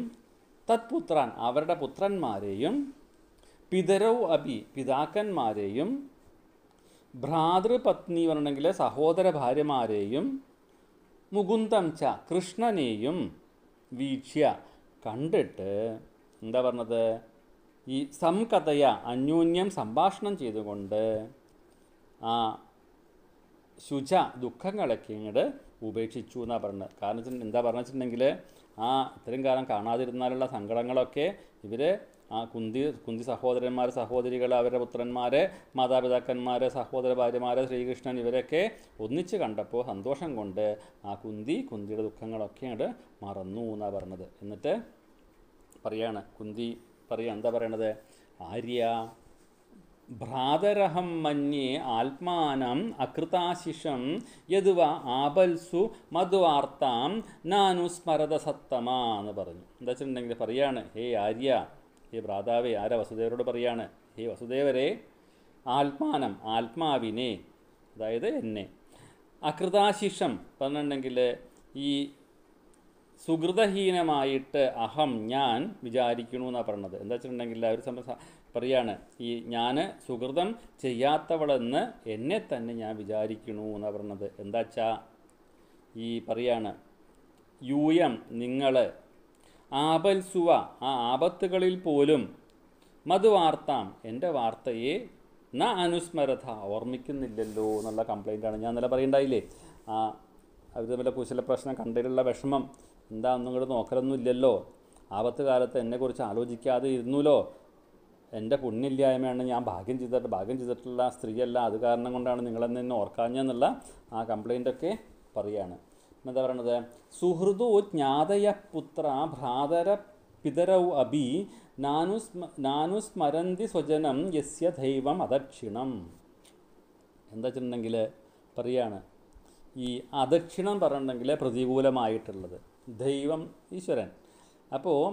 തത്പുത്രാൻ അവരുടെ പുത്രന്മാരെയും പിതരൗ അഭി പിതാക്കന്മാരെയും ഭ്രാതൃപത്നി പറഞ്ഞിട്ടുണ്ടെങ്കിൽ സഹോദര ഭാര്യമാരെയും മുകുന്ദം ച കൃഷ്ണനെയും വീക്ഷ്യ കണ്ടിട്ട് എന്താ പറഞ്ഞത് ഈ സംകഥയ അന്യോന്യം സംഭാഷണം ചെയ്തുകൊണ്ട് ആ ശുച ദുഃഖങ്ങളൊക്കെ ഇങ്ങോട്ട് ഉപേക്ഷിച്ചു എന്നാണ് പറഞ്ഞത് കാരണം എന്താ പറഞ്ഞിട്ടുണ്ടെങ്കിൽ ആ ഇത്രയും കാലം കാണാതിരുന്നാലുള്ള സങ്കടങ്ങളൊക്കെ ഇവർ ആ കുന്തി കുന്തി സഹോദരന്മാർ സഹോദരികൾ അവരുടെ പുത്രന്മാരെ മാതാപിതാക്കന്മാരെ സഹോദര ഭാര്യമാരെ ശ്രീകൃഷ്ണൻ ഇവരൊക്കെ ഒന്നിച്ച് കണ്ടപ്പോൾ സന്തോഷം കൊണ്ട് ആ കുന്തി കുന്തിയുടെ ദുഃഖങ്ങളൊക്കെ അങ്ങോട്ട് മറന്നു എന്നാണ് പറഞ്ഞത് എന്നിട്ട് പറയാണ് കുന്തി പറയുക എന്താ പറയണത് ആര്യ ഭ്രാതരഹം മഞ്ഞേ ആത്മാനം അകൃതാശിഷം യതുവ ആപൽസു മധുവാർത്താം നാനുസ്മരത സത്തമ എന്ന് പറഞ്ഞു എന്താ വെച്ചിട്ടുണ്ടെങ്കിൽ പറയാണ് ഹേ ആര്യ ഹേ ഭ്രാതാവേ ആര വസുദേവരോട് പറയാണ് ഹേ വസുദേവരെ ആത്മാനം ആത്മാവിനെ അതായത് എന്നെ അകൃതാശിഷം പറഞ്ഞിട്ടുണ്ടെങ്കിൽ ഈ സുഹൃതഹീനമായിട്ട് അഹം ഞാൻ വിചാരിക്കണു എന്നാണ് പറഞ്ഞത് എന്താ വെച്ചിട്ടുണ്ടെങ്കിൽ ഒരു സംബന്ധ പറയാണ് ഈ ഞാൻ സുഹൃതം ചെയ്യാത്തവളെന്ന് എന്നെ തന്നെ ഞാൻ വിചാരിക്കണു എന്നാണ് പറഞ്ഞത് എന്താച്ചാ ഈ പറയാണ് യൂയം നിങ്ങൾ ആപൽസുവ ആ ആപത്തുകളിൽ പോലും മധുവാർത്താം എൻ്റെ വാർത്തയെ ന അനുസ്മരത ഓർമ്മിക്കുന്നില്ലല്ലോ എന്നുള്ള കംപ്ലൈൻറ്റാണ് ഞാൻ നല്ല പറയണ്ടായില്ലേ ആ അവർ തമ്മിലെ കുശല പ്രശ്നം കണ്ടിട്ടുള്ള വിഷമം എന്താ ഒന്നും കൂടെ നോക്കലൊന്നും ഇല്ലല്ലോ ആപത്ത് കാലത്ത് എന്നെക്കുറിച്ച് ആലോചിക്കാതെ ഇരുന്നുല്ലോ എൻ്റെ പുണ്യില്ലായ്മയാണ് ഞാൻ ഭാഗ്യം ചെയ്തിട്ട് ഭാഗ്യം ചെയ്തിട്ടുള്ള സ്ത്രീയല്ല അത് കാരണം കൊണ്ടാണ് നിങ്ങളെന്നെ ഓർക്കാഞ്ഞെന്നുള്ള ആ കംപ്ലൈൻ്റൊക്കെ പറയുകയാണ് എന്താ പറയണത് സുഹൃദോ ജ്ഞാതയ പുത്ര ഭ്രാതര പിതരൗ അബി നാനുസ്മ നാനുസ്മരന്തി സ്വജനം യസ്യ ദൈവം അദക്ഷിണം എന്താ വെച്ചിട്ടുണ്ടെങ്കിൽ പറയാണ് ഈ അദക്ഷിണം പറയണമെങ്കിൽ പ്രതികൂലമായിട്ടുള്ളത് ദൈവം ഈശ്വരൻ അപ്പോൾ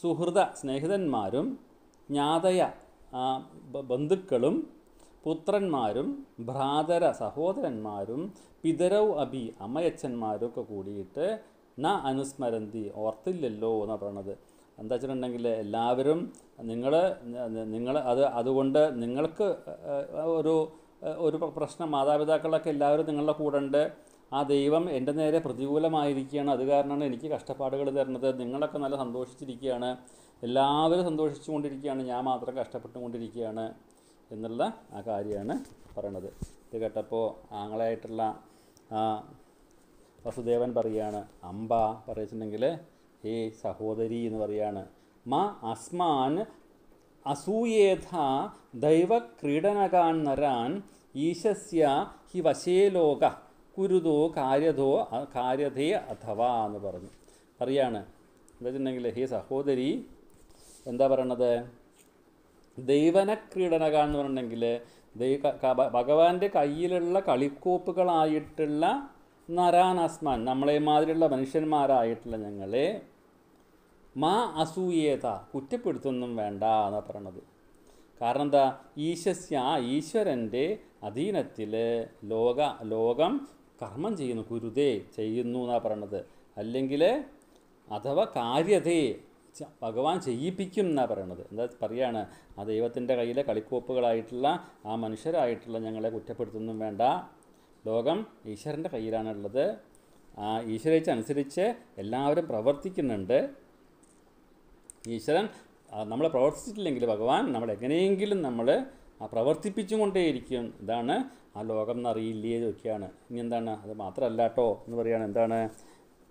സുഹൃത സ്നേഹിതന്മാരും ജ്ഞാതയ ബന്ധുക്കളും പുത്രന്മാരും ഭ്രാതര സഹോദരന്മാരും പിതരൗ അഭി അമ്മയച്ഛന്മാരും ഒക്കെ കൂടിയിട്ട് ന അനുസ്മരന്തി ഓർത്തില്ലല്ലോ എന്നാണ് പറയണത് എന്താ വെച്ചിട്ടുണ്ടെങ്കിൽ എല്ലാവരും നിങ്ങൾ നിങ്ങൾ അത് അതുകൊണ്ട് നിങ്ങൾക്ക് ഒരു ഒരു പ്രശ്നം മാതാപിതാക്കളൊക്കെ എല്ലാവരും നിങ്ങളുടെ കൂടെ ഉണ്ട് ആ ദൈവം എൻ്റെ നേരെ പ്രതികൂലമായിരിക്കുകയാണ് അത് കാരണമാണ് എനിക്ക് കഷ്ടപ്പാടുകൾ തരുന്നത് നിങ്ങളൊക്കെ നല്ല സന്തോഷിച്ചിരിക്കുകയാണ് എല്ലാവരും സന്തോഷിച്ചുകൊണ്ടിരിക്കുകയാണ് ഞാൻ മാത്രം കഷ്ടപ്പെട്ടുകൊണ്ടിരിക്കുകയാണ് എന്നുള്ള ആ കാര്യമാണ് പറയണത് ഇത് കേട്ടപ്പോൾ ആങ്ങളായിട്ടുള്ള വസുദേവൻ പറയാണ് അമ്പ പറയുന്നുണ്ടെങ്കിൽ ഏ സഹോദരി എന്ന് പറയാണ് മ അസ്മാൻ ദൈവ ദൈവക്രീഡനകാൻ നരാൻ ഈശസ്യ ഹി വശേ ലോക കുരുതോ കാര്യതോ കാര്യതേ അഥവാ എന്ന് പറഞ്ഞു പറയാണ് എന്താ വെച്ചിട്ടുണ്ടെങ്കിൽ ഹേ സഹോദരി എന്താ പറയണത് ദൈവന ക്രീഡനക എന്ന് പറഞ്ഞിട്ടുണ്ടെങ്കിൽ ദൈവ ഭഗവാന്റെ കയ്യിലുള്ള കളിക്കോപ്പുകളായിട്ടുള്ള നരാനസ്മാൻ നമ്മളെ മാതിരിയുള്ള മനുഷ്യന്മാരായിട്ടുള്ള ഞങ്ങളെ മാ അസൂയേത കുറ്റപ്പെടുത്തൊന്നും വേണ്ട എന്ന് പറയണത് കാരണം എന്താ ഈശസ്യ ഈശ്വരൻ്റെ അധീനത്തിൽ ലോക ലോകം കർമ്മം ചെയ്യുന്നു കുരുതേ ചെയ്യുന്നു എന്നാണ് പറയണത് അല്ലെങ്കിൽ അഥവാ കാര്യതേ ഭഗവാൻ ചെയ്യിപ്പിക്കും എന്നാണ് പറയണത് എന്താ പറയുകയാണ് ആ ദൈവത്തിൻ്റെ കയ്യിലെ കളിക്കോപ്പുകളായിട്ടുള്ള ആ മനുഷ്യരായിട്ടുള്ള ഞങ്ങളെ കുറ്റപ്പെടുത്തുന്നതും വേണ്ട ലോകം ഈശ്വരൻ്റെ കയ്യിലാണുള്ളത് ആ അനുസരിച്ച് എല്ലാവരും പ്രവർത്തിക്കുന്നുണ്ട് ഈശ്വരൻ നമ്മൾ പ്രവർത്തിച്ചിട്ടില്ലെങ്കിൽ ഭഗവാൻ നമ്മളെങ്ങനെയെങ്കിലും എങ്ങനെയെങ്കിലും നമ്മൾ ആ പ്രവർത്തിപ്പിച്ചും കൊണ്ടേയിരിക്കും ഇതാണ് ആ ലോകം എന്നറിയില്ലേ ചോദിക്കുകയാണ് ഇനി എന്താണ് അത് മാത്രമല്ല കേട്ടോ എന്ന് പറയുകയാണ് എന്താണ്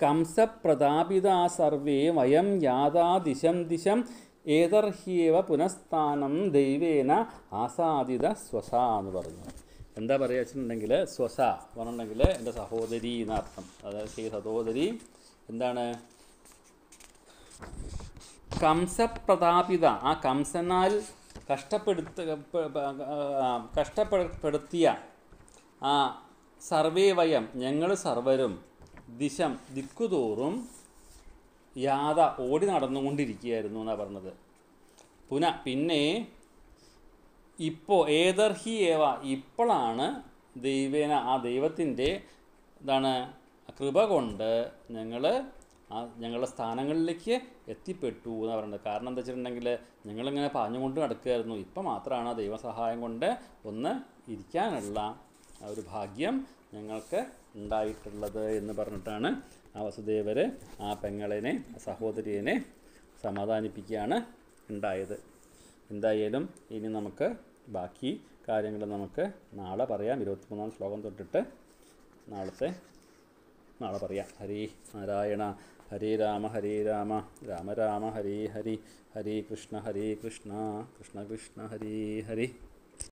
കംസപ്രതാപിതാ സർവേ വയം യാതാ ദിശം ദിശം ഏതർഹ്യേവ പുനഃസ്ഥാനം ദൈവേന ആസാദിത സ്വസ എന്ന് പറഞ്ഞു എന്താ പറയുക വെച്ചിട്ടുണ്ടെങ്കിൽ സ്വസ പറഞ്ഞിട്ടുണ്ടെങ്കിൽ എൻ്റെ സഹോദരി എന്നർത്ഥം അതായത് ശ്രീ സഹോദരി എന്താണ് കംസപ്രതാപിത ആ കംസനാൽ കഷ്ടപ്പെടുത്ത കഷ്ടപ്പെടുത്തിയ ആ സർവേ വയം ഞങ്ങൾ സർവരും ദിശം ദിക്കുതോറും യാത ഓടി നടന്നുകൊണ്ടിരിക്കുകയായിരുന്നു എന്നാണ് പറഞ്ഞത് പുന പിന്നെ ഇപ്പോൾ ഏതർഹി ഏവ ഇപ്പോഴാണ് ദൈവേന ആ ദൈവത്തിൻ്റെ എന്താണ് കൃപ കൊണ്ട് ഞങ്ങൾ ആ ഞങ്ങളുടെ സ്ഥാനങ്ങളിലേക്ക് എത്തിപ്പെട്ടു എന്ന് പറയുന്നത് കാരണം എന്താ വെച്ചിട്ടുണ്ടെങ്കിൽ ഞങ്ങളിങ്ങനെ കൊണ്ട് നടക്കുകയായിരുന്നു ഇപ്പം മാത്രമാണ് ദൈവസഹായം കൊണ്ട് ഒന്ന് ഇരിക്കാനുള്ള ഒരു ഭാഗ്യം ഞങ്ങൾക്ക് ഉണ്ടായിട്ടുള്ളത് എന്ന് പറഞ്ഞിട്ടാണ് ആ വസുദേവർ ആ പെങ്ങളെ സഹോദരിയെ സമാധാനിപ്പിക്കുകയാണ് ഉണ്ടായത് എന്തായാലും ഇനി നമുക്ക് ബാക്കി കാര്യങ്ങൾ നമുക്ക് നാളെ പറയാം ഇരുപത്തിമൂന്നാം ശ്ലോകം തൊട്ടിട്ട് നാളത്തെ നാളെ പറയാം ഹരി നാരായണ ഹരി രാമ ഹരി രാമ രാമ രാമ ഹരി ഹരി ഹരി കൃഷ്ണ ഹരി കൃഷ്ണ കൃഷ്ണ കൃഷ്ണ ഹരി ഹരി